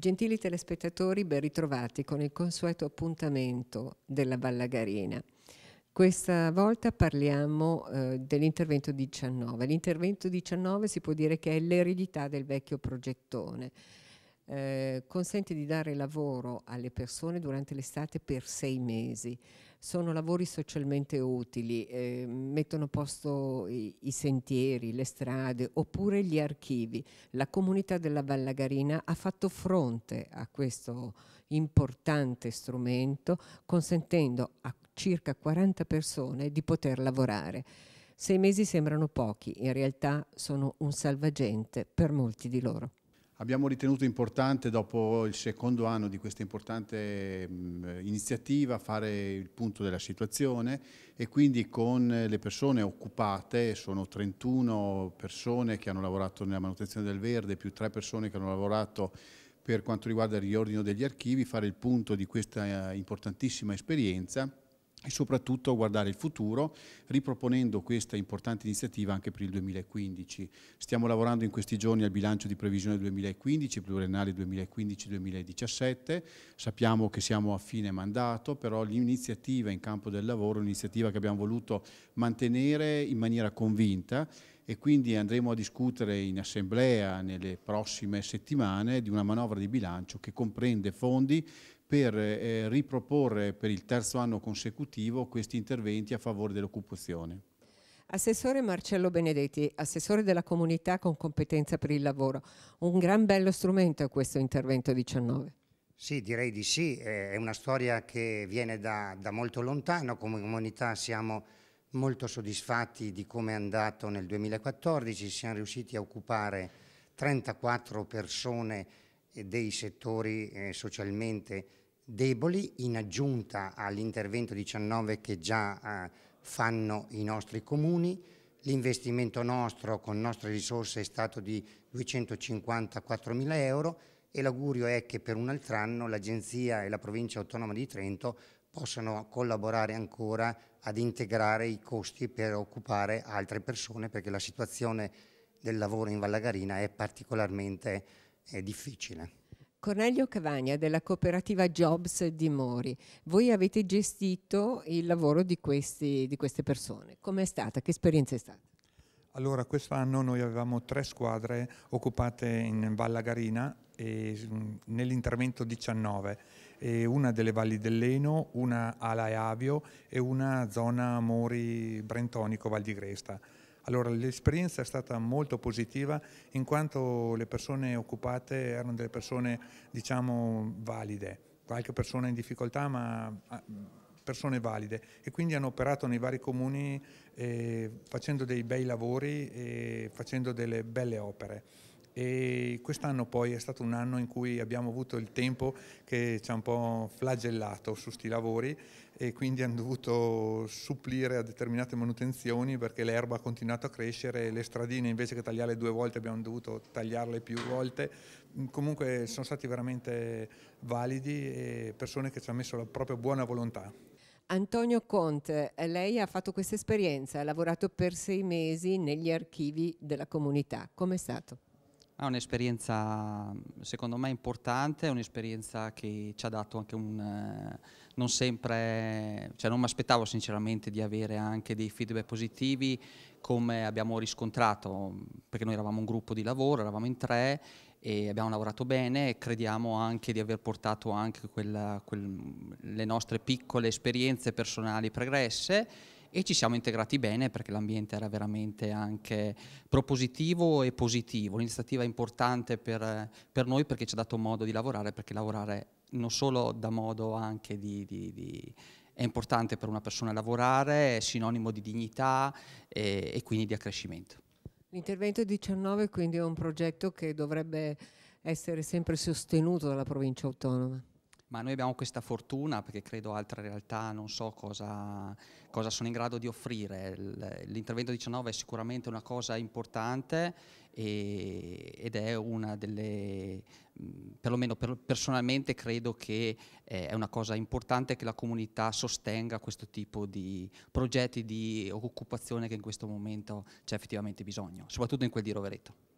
Gentili telespettatori, ben ritrovati con il consueto appuntamento della Vallagarina. Questa volta parliamo eh, dell'intervento 19. L'intervento 19 si può dire che è l'eredità del vecchio progettone. Eh, consente di dare lavoro alle persone durante l'estate per sei mesi sono lavori socialmente utili, eh, mettono a posto i, i, sentieri, le strade oppure gli archivi. La comunità della Vallagarina ha fatto fronte a questo importante strumento consentendo a circa 40 persone di poter lavorare. Sei mesi sembrano pochi, in realtà sono un salvagente per molti di loro. Abbiamo ritenuto importante, dopo il secondo anno di questa importante iniziativa, fare il punto della situazione e quindi con le persone occupate, sono 31 persone che hanno lavorato nella manutenzione del verde, più 3 persone che hanno lavorato per quanto riguarda il riordino degli archivi, fare il punto di questa importantissima esperienza e soprattutto guardare il futuro riproponendo questa importante iniziativa anche per il 2015. Stiamo lavorando in questi giorni al bilancio di previsione 2015, pluriennale 2015-2017, sappiamo che siamo a fine mandato, però l'iniziativa in campo del lavoro è un'iniziativa che abbiamo voluto mantenere in maniera convinta e quindi andremo a discutere in assemblea nelle prossime settimane di una manovra di bilancio che comprende fondi per eh, riproporre per il terzo anno consecutivo questi interventi a favore dell'occupazione. Assessore Marcello Benedetti, assessore della comunità con competenza per il lavoro, un gran bello strumento è questo intervento 19. Sì, direi di sì, è una storia che viene da, da molto lontano, come comunità siamo molto soddisfatti di come è andato nel 2014, siamo riusciti a occupare 34 persone eh, dei settori eh, socialmente deboli in aggiunta all'intervento 19 che già eh, fanno i nostri comuni. L'investimento nostro con nostre risorse è stato di 254 mila euro e l'augurio è che per un altro anno l'Agenzia e la Provincia Autonoma di Trento possano collaborare ancora ad integrare i costi per occupare altre persone perché la situazione del lavoro in Vallagarina è particolarmente eh, difficile. Cornelio Cavagna della cooperativa Jobs di Mori, voi avete gestito il lavoro di, questi, di queste persone, com'è stata, che esperienza è stata? Allora, quest'anno noi avevamo tre squadre occupate in Vallagarina mm, nell'intervento 19, una delle valli dell'Eno, una Ala e Avio e una zona Mori Brentonico Val di Gresta. Allora l'esperienza è stata molto positiva in quanto le persone occupate erano delle persone diciamo valide, qualche persona in difficoltà ma persone valide e quindi hanno operato nei vari comuni eh, facendo dei bei lavori e facendo delle belle opere e quest'anno poi è stato un anno in cui abbiamo avuto il tempo che ci ha un po' flagellato su sti lavori e quindi hanno dovuto supplire a determinate manutenzioni perché l'erba ha continuato a crescere, le stradine invece che tagliarle due volte abbiamo dovuto tagliarle più volte. Mm, comunque sono stati veramente validi e persone che ci hanno messo la propria buona volontà. Antonio Conte, eh, lei ha fatto questa esperienza, ha lavorato per sei mesi negli archivi della comunità. Com'è stato? È un'esperienza secondo me importante, è un'esperienza che ci ha dato anche un... Eh, non sempre, cioè non mi aspettavo sinceramente di avere anche dei feedback positivi come abbiamo riscontrato, perché noi eravamo un gruppo di lavoro, eravamo in tre e abbiamo lavorato bene e crediamo anche di aver portato anche quella, quel, le nostre piccole esperienze personali pregresse e ci siamo integrati bene perché l'ambiente era veramente anche propositivo e positivo. un'iniziativa importante per, per noi perché ci ha dato modo di lavorare, perché lavorare non solo dà modo anche di, di, di è importante per una persona lavorare, è sinonimo di dignità e, e quindi di accrescimento. L'intervento 19 quindi è un progetto che dovrebbe essere sempre sostenuto dalla provincia autonoma ma noi abbiamo questa fortuna perché credo altre realtà non so cosa, cosa sono in grado di offrire. L'intervento 19 è sicuramente una cosa importante e, ed è una delle, perlomeno per, personalmente credo che eh, è una cosa importante che la comunità sostenga questo tipo di progetti di occupazione che in questo momento c'è effettivamente bisogno, soprattutto in quel di Rovereto.